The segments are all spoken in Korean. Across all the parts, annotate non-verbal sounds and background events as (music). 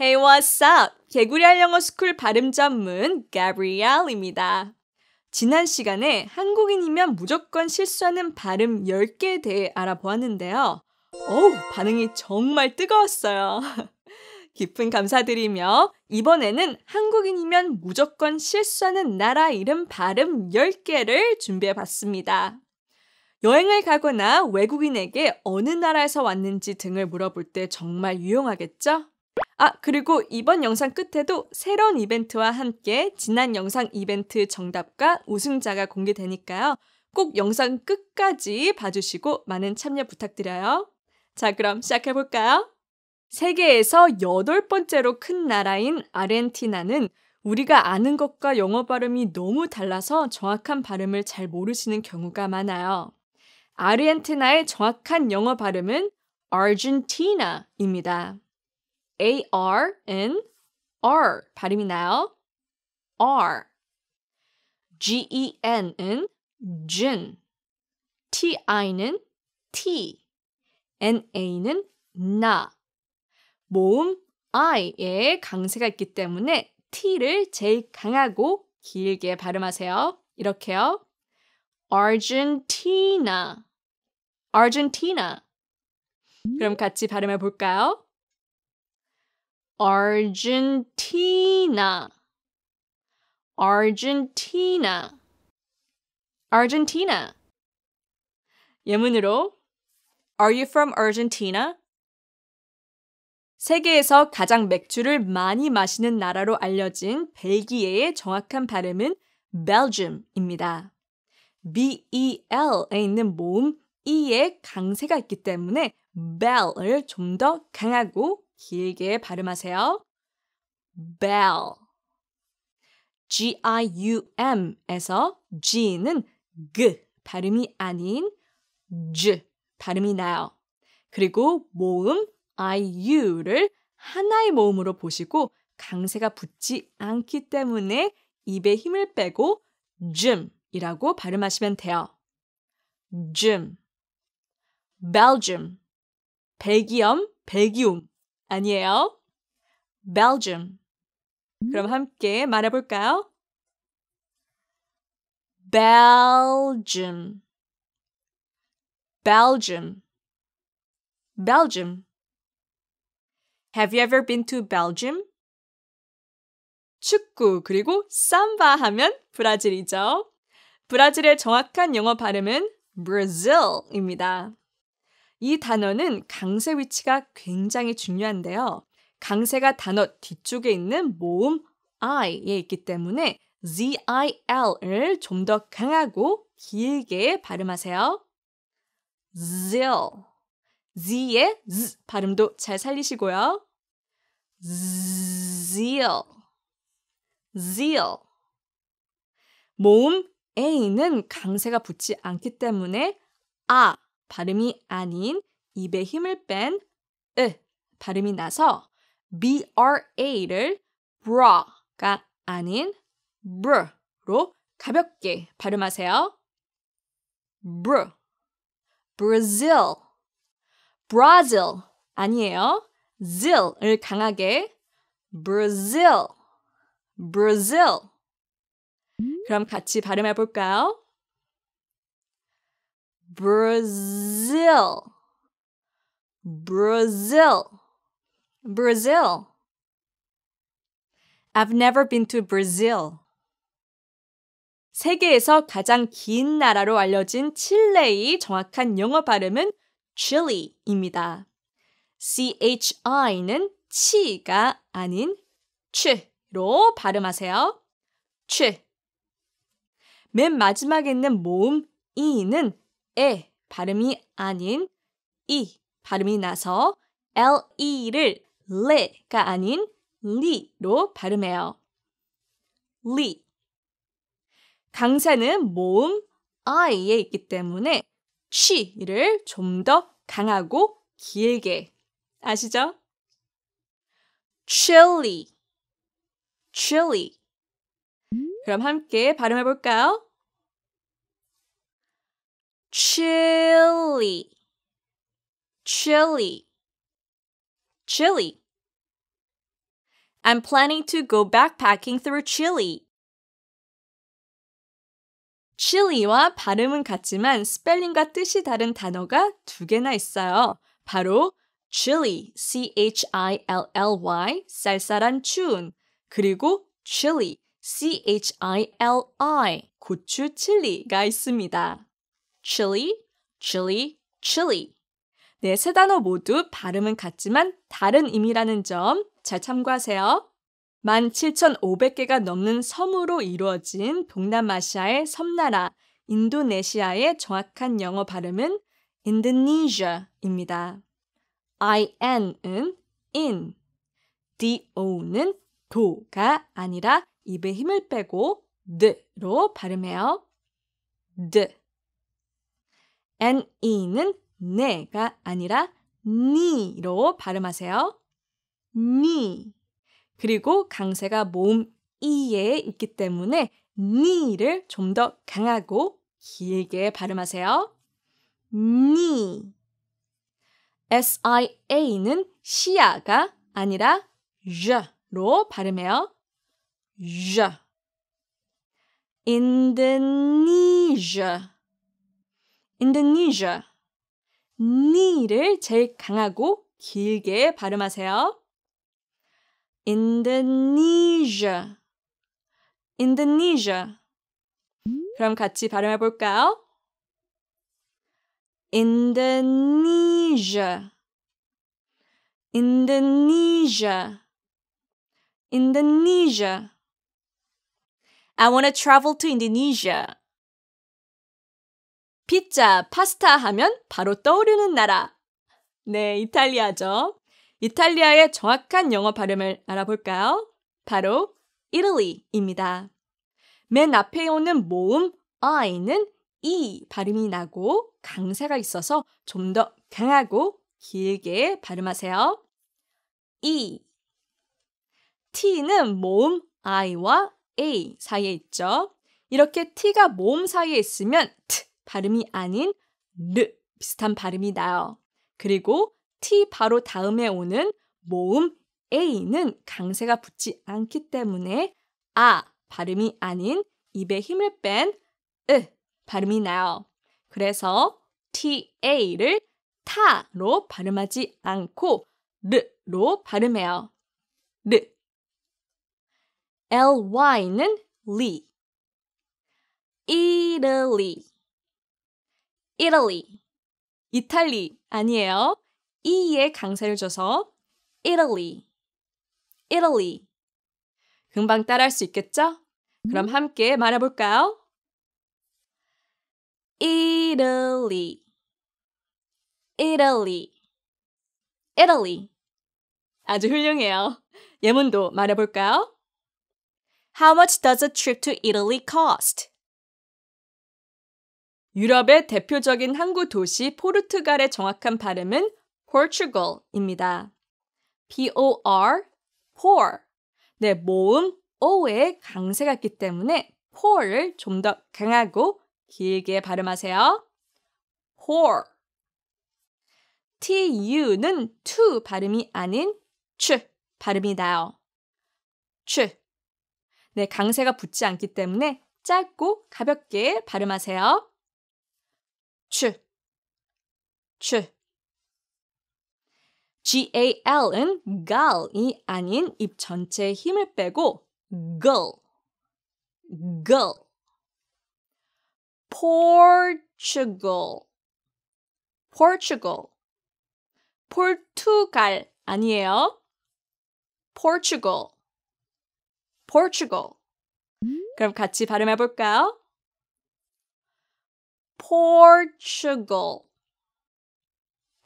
Hey, what's up? 개구리알 영어 스쿨 발음 전문 가브리엘입니다. 지난 시간에 한국인이면 무조건 실수하는 발음 10개에 대해 알아보았는데요. 어우, 반응이 정말 뜨거웠어요. (laughs) 깊은 감사드리며 이번에는 한국인이면 무조건 실수하는 나라 이름 발음 10개를 준비해 봤습니다. 여행을 가거나 외국인에게 어느 나라에서 왔는지 등을 물어볼 때 정말 유용하겠죠? 아, 그리고 이번 영상 끝에도 새로운 이벤트와 함께 지난 영상 이벤트 정답과 우승자가 공개되니까요. 꼭 영상 끝까지 봐주시고 많은 참여 부탁드려요. 자, 그럼 시작해볼까요? 세계에서 여덟 번째로 큰 나라인 아르헨티나는 우리가 아는 것과 영어 발음이 너무 달라서 정확한 발음을 잘 모르시는 경우가 많아요. 아르헨티나의 정확한 영어 발음은 아르헨티나입니다. AR n R 발음이 나요. R. GEN은 준. TI는 T. NA는 나. 모음 I에 강세가 있기 때문에 T를 제일 강하고 길게 발음하세요. 이렇게요. Argentina. Argentina. 그럼 같이 발음해 볼까요? Argentina, Argentina, Argentina. 예문으로 Are you from Argentina? 세계에서 가장 맥주를 많이 마시는 나라로 알려진 벨기에의 정확한 발음은 Belgium입니다. B-E-L에 있는 모음 E에 강세가 있기 때문에 bell을 좀 더 강하고 길게 발음하세요. bell. G-I-U-M에서 G는 G 그 발음이 아닌 G 발음이 나요. 그리고 모음 IU를 하나의 모음으로 보시고 강세가 붙지 않기 때문에 입에 힘을 빼고 줌이라고 발음하시면 돼요. 줌, Belgium, 벨기엄, 벨기움 아니에요. Belgium. 그럼 함께 말해볼까요? Belgium. Belgium. Belgium. Have you ever been to Belgium? 축구 그리고 삼바 하면 브라질이죠. 브라질의 정확한 영어 발음은 Brazil입니다. 이 단어는 강세 위치가 굉장히 중요한데요. 강세가 단어 뒤쪽에 있는 모음 i에 있기 때문에 zil을 좀 더 강하고 길게 발음하세요. z i l z의 z 발음도 잘 살리시고요. z i l z i l 모음 a는 강세가 붙지 않기 때문에 아 발음이 아닌 입에 힘을 뺀으 발음이 나서 bra를 bra가 아닌 br로 가볍게 발음하세요. br Brazil Brazil 아니에요. zill을 강하게 Brazil Brazil 그럼 같이 발음해 볼까요? Brazil, Brazil, Brazil. I've never been to Brazil. 세계에서 가장 긴 나라로 알려진 칠레의 정확한 영어 발음은 Chile입니다. CHI는 치가 아닌 취로 발음하세요. 취. 맨 마지막에 있는 모음 이는 에 발음이 아닌 이 발음이 나서 le를 레가 아닌 리로 발음해요. 리 강세는 모음 i에 있기 때문에 취를 좀 더 강하고 길게 아시죠? c h i l l c h i l l 그럼 함께 발음해 볼까요? chili, chili, chili. I'm planning to go backpacking through Chile. c h i l 리와 발음은 같지만 스펠링과 뜻이 다른 단어가 두 개나 있어요. 바로 chilly, c-h-i-l-l-y, 쌀쌀한 추운, 그리고 chili, c-h-i-l-i, 고추 칠리가 있습니다. chili, chili, chili. 네, 세 단어 모두 발음은 같지만 다른 의미라는 점 잘 참고하세요. 17,500개가 넘는 섬으로 이루어진 동남아시아의 섬나라 인도네시아의 정확한 영어 발음은 인도네시아입니다. in은 in, do는 도가 아니라 입에 힘을 빼고 d로 발음해요. d, ne는 네가 아니라 니로 발음하세요. 니. 그리고 강세가 모음 이에 있기 때문에 니를 좀 더 강하고 길게 발음하세요. 니. sia는 시야가 아니라 ჟ로 발음해요. j 인도네시아 Indonesia. 니를 제일 강하고 길게 발음하세요. Indonesia. Indonesia. 그럼 같이 발음해 볼까요? Indonesia. Indonesia. Indonesia. I want to travel to Indonesia. 피자, 파스타 하면 바로 떠오르는 나라. 네, 이탈리아죠. 이탈리아의 정확한 영어 발음을 알아볼까요? 바로 Italy입니다. 맨 앞에 오는 모음 I는 E 발음이 나고 강세가 있어서 좀 더 강하고 길게 발음하세요. E T는 모음 I와 A 사이에 있죠. 이렇게 T가 모음 사이에 있으면 T 발음이 아닌 르 비슷한 발음이 나요. 그리고 T 바로 다음에 오는 모음 A는 강세가 붙지 않기 때문에 아 발음이 아닌 입에 힘을 뺀 으 발음이 나요. 그래서 TA를 타로 발음하지 않고 르로 발음해요. 르 LY는 리 이르리 Italy. 이탈리 아니에요. 이에 강세를 줘서 Italy. Italy. 금방 따라할 수 있겠죠? 그럼 함께 말해볼까요? Italy. Italy. Italy. 아주 훌륭해요. 예문도 말해볼까요? How much does a trip to Italy cost? 유럽의 대표적인 항구 도시 포르투갈의 정확한 발음은 Portugal입니다. P-O-R, por. 네, 모음 O의 강세가 있기 때문에 por를 좀 더 강하고 길게 발음하세요. por. tu는 to 발음이 아닌 ch 발음이 나요. ch. 네, 강세가 붙지 않기 때문에 짧고 가볍게 발음하세요. 추, 추. gal은 gal이 아닌 입 전체에 힘을 빼고 girl, girl. Portugal, Portugal. 포르투갈 아니에요. Portugal, Portugal. 그럼 같이 발음해 볼까요? Portugal,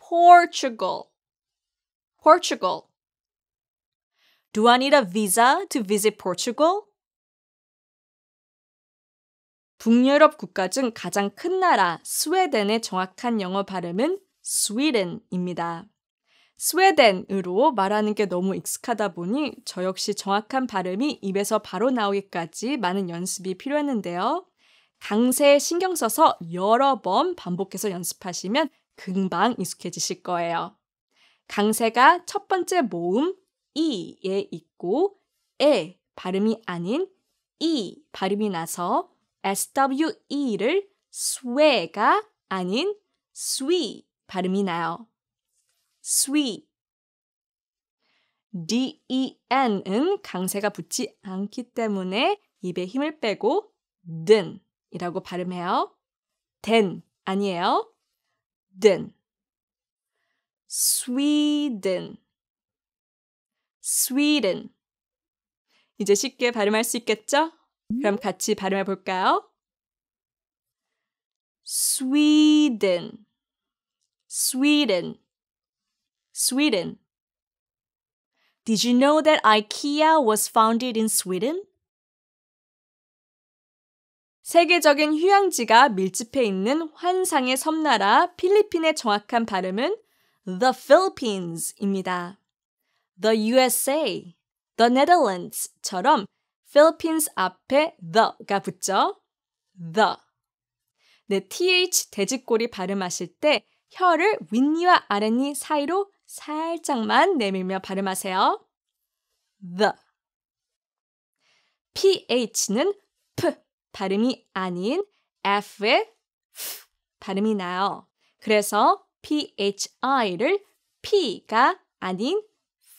Portugal, Portugal. Do I need a visa to visit Portugal? 북유럽 국가 중 가장 큰 나라 스웨덴의 정확한 영어 발음은 스웨덴입니다. 스웨덴으로 말하는 게 너무 익숙하다 보니 저 역시 정확한 발음이 입에서 바로 나오기까지 많은 연습이 필요했는데요. 강세에 신경 써서 여러 번 반복해서 연습하시면 금방 익숙해지실 거예요. 강세가 첫 번째 모음 이에 있고 에 발음이 아닌 이 발음이 나서 SWE를 s 스웨가 아닌 s 스위 발음이 나요. 스위 DEN은 강세가 붙지 않기 때문에 입에 힘을 빼고 든 이라고 발음해요. 된 아니에요. 든 Sweden Sweden 이제 쉽게 발음할 수 있겠죠? 그럼 같이 발음해 볼까요? Sweden Sweden Sweden Did you know that IKEA was founded in Sweden? 세계적인 휴양지가 밀집해 있는 환상의 섬나라 필리핀의 정확한 발음은 The Philippines 입니다. The USA, The Netherlands처럼 Philippines 앞에 the가 붙죠. The. 네, th 돼지꼬리 발음하실 때 혀를 윗니와 아랫니 사이로 살짝만 내밀며 발음하세요. The. ph는 발음이 아닌 F의 F 발음이 나요. 그래서 PHI를 P가 아닌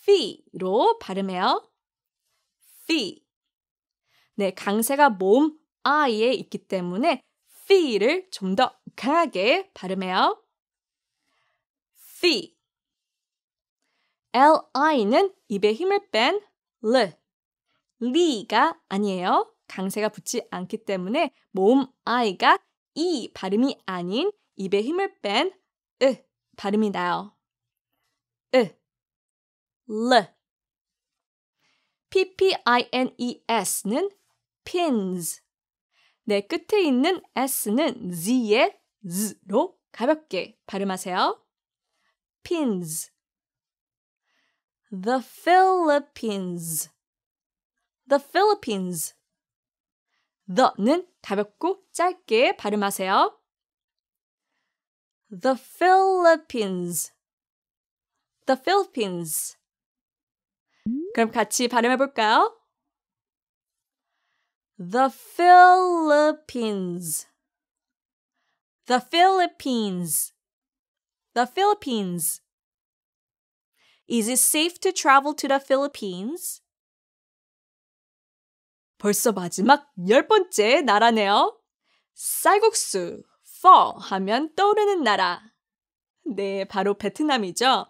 P로 발음해요. P. 네, 강세가 몸 I에 있기 때문에 P를 좀 더 강하게 발음해요. P. L-I는 입에 힘을 뺀 L. 리가 아니에요. 강세가 붙지 않기 때문에 몸아이가이 발음이 아닌 입에 힘을 뺀으 발음이 나요. 으, 르. PPINES는 pins. 내 끝에 있는 S는 Z의 Z로 가볍게 발음하세요. pins. The Philippines. The Philippines. the는 가볍고 짧게 발음하세요. The Philippines. The Philippines. 그럼 같이 발음해 볼까요? The Philippines. The Philippines. The Philippines. Is it safe to travel to the Philippines? 벌써 마지막 열 번째 나라네요. 쌀국수, 퍼 하면 떠오르는 나라. 네, 바로 베트남이죠.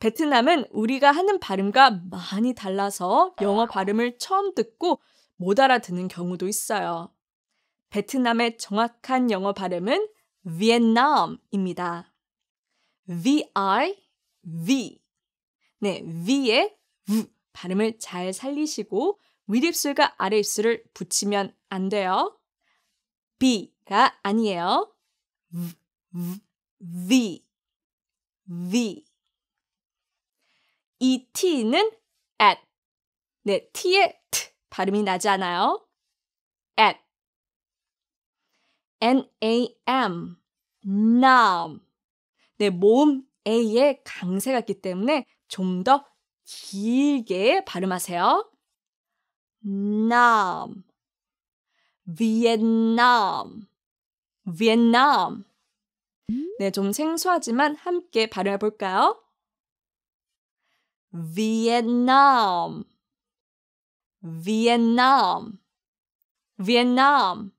베트남은 우리가 하는 발음과 많이 달라서 영어 발음을 처음 듣고 못 알아듣는 경우도 있어요. 베트남의 정확한 영어 발음은 Vietnam입니다. V-I, V. 네, V의 V 발음을 잘 살리시고 윗입술과 아래입술을 붙이면 안 돼요. B가 아니에요. V, V, V. 이 T는 at. 네, T의 T 발음이 나지 않아요. at. N-A-M, nam. 네, 모음 A의 강세가 있기 때문에 좀 더 길게 발음하세요. Nam. Vietnam. Vietnam. 네, 좀 생소하지만 함께 발음해 볼까요? Vietnam. Vietnam. Vietnam.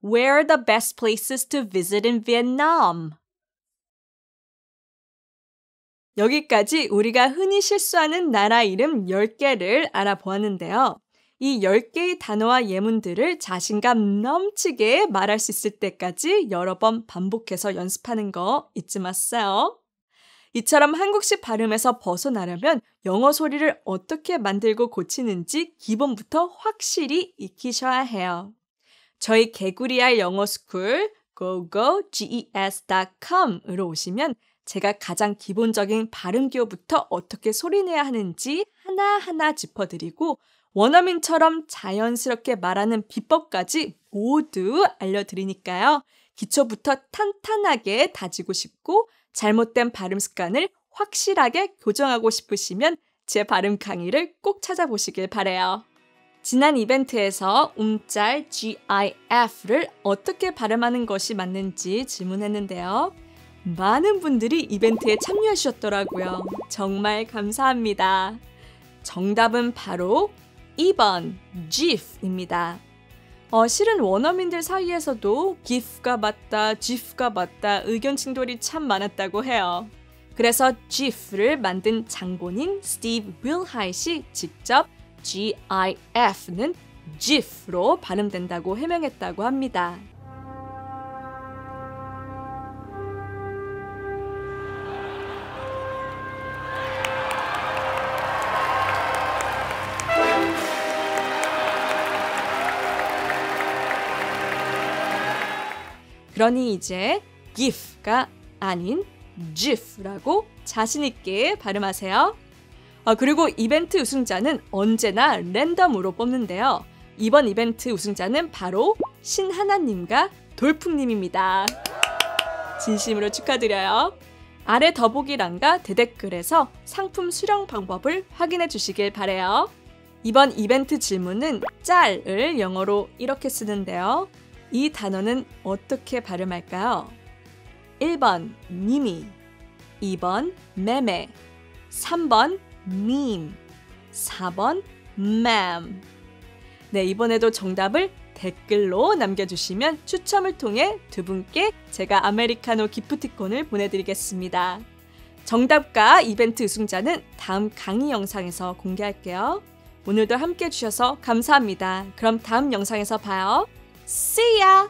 Where are the best places to visit in Vietnam? 여기까지 우리가 흔히 실수하는 나라 이름 10개를 알아보았는데요. 이 10개의 단어와 예문들을 자신감 넘치게 말할 수 있을 때까지 여러 번 반복해서 연습하는 거 잊지 마세요. 이처럼 한국식 발음에서 벗어나려면 영어 소리를 어떻게 만들고 고치는지 기본부터 확실히 익히셔야 해요. 저희 개구리알 영어 스쿨 gogoges.com으로 오시면 제가 가장 기본적인 발음 기호부터 어떻게 소리내야 하는지 하나하나 짚어드리고 원어민처럼 자연스럽게 말하는 비법까지 모두 알려드리니까요. 기초부터 탄탄하게 다지고 싶고 잘못된 발음 습관을 확실하게 교정하고 싶으시면 제 발음 강의를 꼭 찾아보시길 바래요. 지난 이벤트에서 움짤 GIF를 어떻게 발음하는 것이 맞는지 질문했는데요. 많은 분들이 이벤트에 참여하셨더라고요. 정말 감사합니다. 정답은 바로 2번 GIF입니다. 어, 실은 원어민들 사이에서도 GIF가 맞다, GIF가 맞다 의견 충돌이 참 많았다고 해요. 그래서 GIF를 만든 장본인 스티브 윌하이시 직접 GIF는 GIF로 발음된다고 해명했다고 합니다. 그러니 이제 g i f 가 아닌 gif라고 자신있게 발음하세요. 아, 그리고 이벤트 우승자는 언제나 랜덤으로 뽑는데요. 이번 이벤트 우승자는 바로 신하나님과 돌풍님입니다. 진심으로 축하드려요. 아래 더보기란과 대댓글에서 상품 수령 방법을 확인해 주시길 바래요. 이번 이벤트 질문은 짤을 영어로 이렇게 쓰는데요. 이 단어는 어떻게 발음할까요? 1번 님이 2번 매매 3번 님 4번 맘 네, 이번에도 정답을 댓글로 남겨주시면 추첨을 통해 두 분께 제가 아메리카노 기프티콘을 보내드리겠습니다. 정답과 이벤트 우승자는 다음 강의 영상에서 공개할게요. 오늘도 함께 해주셔서 감사합니다. 그럼 다음 영상에서 봐요. See ya!